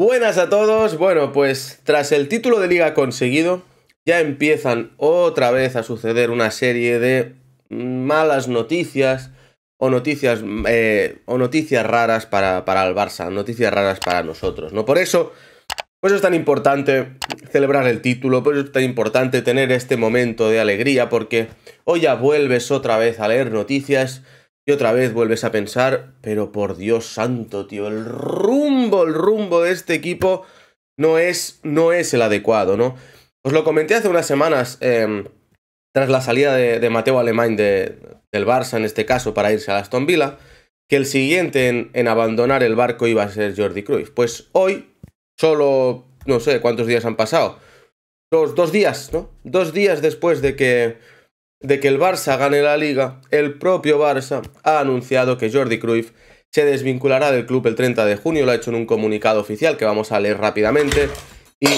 Buenas a todos. Bueno, pues tras el título de liga conseguido, ya empiezan otra vez a suceder una serie de malas noticias o noticias eh, o noticias raras para, para, el Barça, noticias raras para nosotros, ¿no? Por eso, pues es tan importante celebrar el título, por eso es tan importante tener este momento de alegría, porque hoy ya vuelves otra vez a leer noticias otra vez vuelves a pensar, pero por Dios santo, tío, el rumbo, el rumbo de este equipo no es, no es el adecuado, ¿no? Os lo comenté hace unas semanas, em, tras la salida de, Mateo Alemán del Barça, en este caso, para irse a Aston Villa, que el siguiente en, abandonar el barco iba a ser Jordi Cruz Pues hoy, solo, no sé cuántos días han pasado, dos días, ¿no? Dos días después de que de que el Barça gane la liga, el propio Barça ha anunciado que Jordi Cruyff se desvinculará del club el 30 de junio, lo ha hecho en un comunicado oficial que vamos a leer rápidamente y,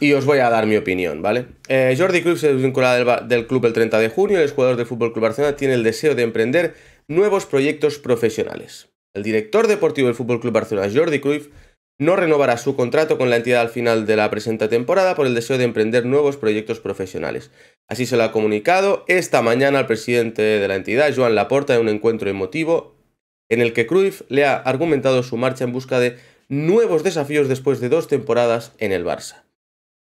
y os voy a dar mi opinión, ¿vale? Eh, Jordi Cruyff se desvinculará del, club el 30 de junio, el jugador del FC Club Barcelona tiene el deseo de emprender nuevos proyectos profesionales. El director deportivo del FC Club Barcelona, Jordi Cruyff, no renovará su contrato con la entidad al final de la presente temporada por el deseo de emprender nuevos proyectos profesionales. Así se lo ha comunicado esta mañana al presidente de la entidad, Joan Laporta, en un encuentro emotivo en el que Cruyff le ha argumentado su marcha en busca de nuevos desafíos después de dos temporadas en el Barça.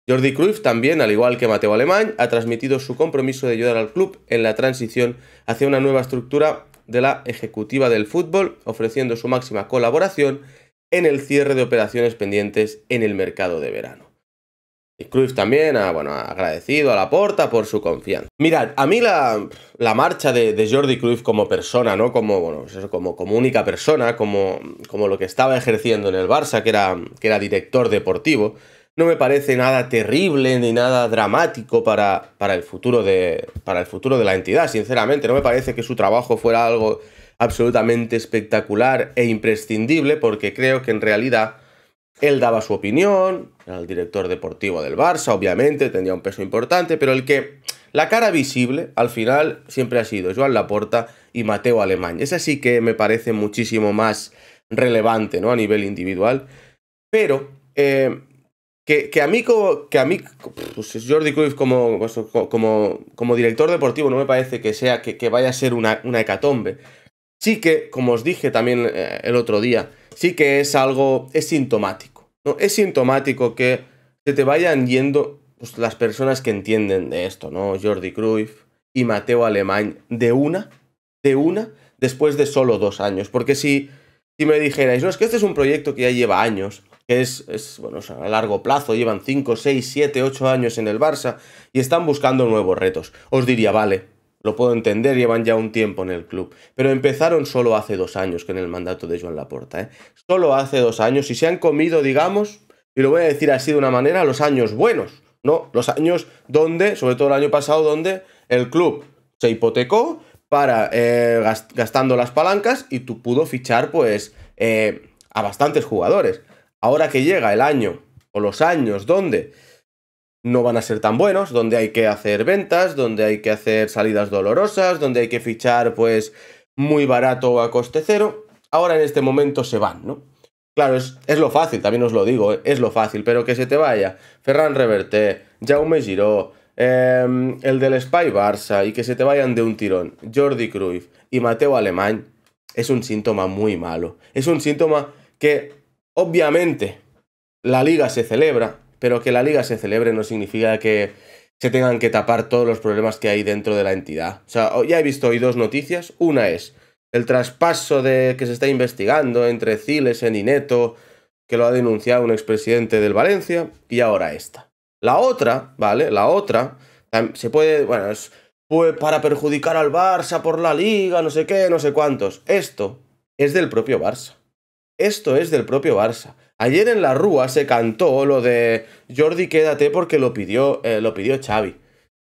Jordi Cruyff también, al igual que Mateo Alemán, ha transmitido su compromiso de ayudar al club en la transición hacia una nueva estructura de la ejecutiva del fútbol, ofreciendo su máxima colaboración en el cierre de operaciones pendientes en el mercado de verano. Y Cruyff también ha, bueno, agradecido a la porta por su confianza. Mirad, a mí la, la marcha de, Jordi Cruyff como persona, ¿no? Como, bueno, pues como, como única persona, como, como lo que estaba ejerciendo en el Barça, que era, que era director deportivo, no me parece nada terrible ni nada dramático para, para, el futuro de, para el futuro de la entidad, sinceramente. No me parece que su trabajo fuera algo absolutamente espectacular e imprescindible, porque creo que en realidad él daba su opinión, era el director deportivo del Barça, obviamente, tenía un peso importante, pero el que la cara visible al final siempre ha sido Joan Laporta y Mateo Alemán. Es así que me parece muchísimo más relevante ¿no? a nivel individual. Pero eh, que, a mí, que a mí pues, Jordi Cruz pues, como, como, director deportivo no me parece que sea que, vaya a ser una, una hecatombe sí que, como os dije también eh, el otro día, sí que es algo, es sintomático. ¿no? Es sintomático que se te vayan yendo pues, las personas que entienden de esto, ¿no? Jordi Cruyff y Mateo Alemán, de una, de una, después de solo dos años. Porque si, si me dijerais, no, es que este es un proyecto que ya lleva años, que es, bueno, a largo plazo, llevan 5, 6, 7, 8 años en el Barça y están buscando nuevos retos, os diría, vale, lo puedo entender, llevan ya un tiempo en el club. Pero empezaron solo hace dos años que en el mandato de Joan Laporta. ¿eh? Solo hace dos años y se han comido, digamos, y lo voy a decir así de una manera, los años buenos. No, los años donde, sobre todo el año pasado, donde el club se hipotecó para eh, gastando las palancas y tú pudo fichar pues eh, a bastantes jugadores. Ahora que llega el año o los años donde no van a ser tan buenos, donde hay que hacer ventas, donde hay que hacer salidas dolorosas, donde hay que fichar pues muy barato o a coste cero, ahora en este momento se van, ¿no? Claro, es, lo fácil, también os lo digo, eh, es lo fácil, pero que se te vaya Ferran Reverte, Jaume Giró, em, el del Spy Barça y que se te vayan de un tirón, Jordi Cruyff y Mateo Alemán, es un síntoma muy malo. Es un síntoma que obviamente la liga se celebra, pero que la liga se celebre no significa que se tengan que tapar todos los problemas que hay dentro de la entidad. O sea, ya he visto hoy dos noticias. Una es el traspaso de que se está investigando entre Ciles y Neto que lo ha denunciado un expresidente del Valencia, y ahora esta. La otra, ¿vale? La otra se puede, bueno, es para perjudicar al Barça por la liga, no sé qué, no sé cuántos. Esto es del propio Barça. Esto es del propio Barça. Ayer en la Rúa se cantó lo de Jordi quédate porque lo pidió, eh, lo pidió Xavi.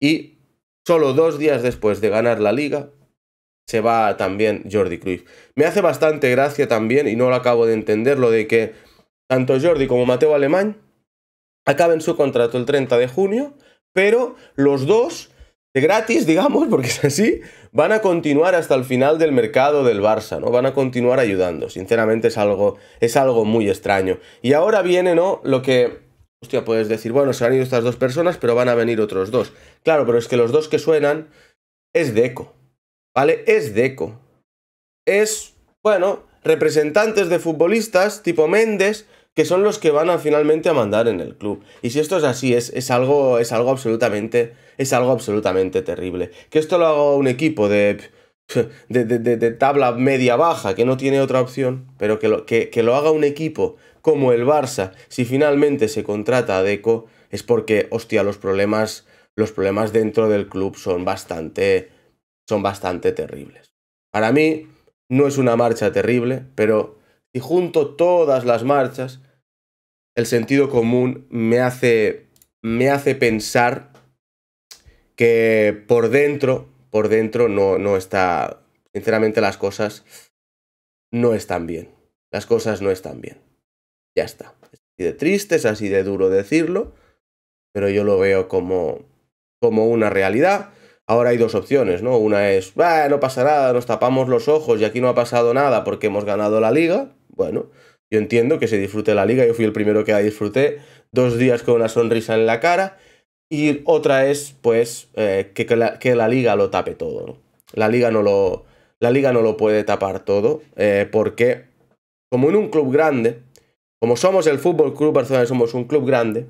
Y solo dos días después de ganar la liga, se va también Jordi Cruz. Me hace bastante gracia también, y no lo acabo de entender, lo de que tanto Jordi como Mateo Alemán acaben su contrato el 30 de junio, pero los dos de gratis, digamos, porque es así, van a continuar hasta el final del mercado del Barça, ¿no? Van a continuar ayudando. Sinceramente es algo, es algo muy extraño. Y ahora viene, ¿no? Lo que. Hostia, puedes decir, bueno, se han ido estas dos personas, pero van a venir otros dos. Claro, pero es que los dos que suenan es Deco. ¿Vale? Es Deco. Es, bueno, representantes de futbolistas tipo Méndez que son los que van a, finalmente a mandar en el club. Y si esto es así, es, es, algo, es algo absolutamente, es algo absolutamente terrible. Que esto lo haga un equipo de, de, de, de tabla media-baja, que no tiene otra opción, pero que lo, que, que lo haga un equipo como el Barça, si finalmente se contrata a Deco, es porque, hostia, los problemas, los problemas dentro del club son bastante, son bastante terribles. Para mí, no es una marcha terrible, pero y junto todas las marchas, el sentido común me hace, me hace pensar que por dentro, por dentro no, no está, sinceramente las cosas no están bien. Las cosas no están bien. Ya está. Es así de triste, es así de duro decirlo, pero yo lo veo como, como una realidad. Ahora hay dos opciones, ¿no? Una es, no pasa nada, nos tapamos los ojos y aquí no ha pasado nada porque hemos ganado la liga bueno, yo entiendo que se disfrute la liga, yo fui el primero que la disfruté, dos días con una sonrisa en la cara, y otra es, pues, eh, que, la, liga lo tape todo. La, liga no lo, la liga no lo puede tapar todo, eh, porque como en un club grande, como somos el Fútbol Club Barcelona, somos un club grande,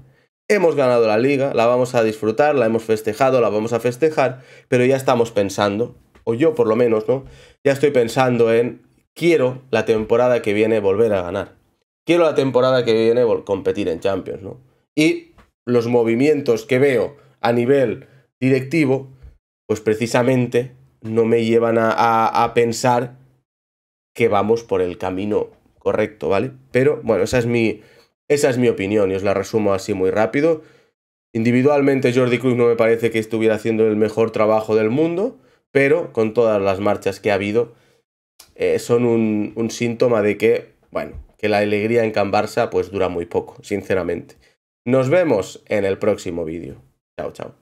hemos ganado la liga, la vamos a disfrutar, la hemos festejado, la vamos a festejar, pero ya estamos pensando, o yo por lo menos, ¿no? Ya estoy pensando en quiero la temporada que viene volver a ganar. Quiero la temporada que viene competir en Champions, ¿no? Y los movimientos que veo a nivel directivo, pues precisamente no me llevan a, pensar que vamos por el camino correcto, ¿vale? Pero bueno, esa es mi, esa es mi opinión y os la resumo así muy rápido. Individualmente Jordi Cruz no me parece que estuviera haciendo el mejor trabajo del mundo, pero con todas las marchas que ha habido, eh, son un, síntoma de que, bueno, que la alegría en Can Barça pues dura muy poco, sinceramente. Nos vemos en el próximo vídeo. Chao, chao.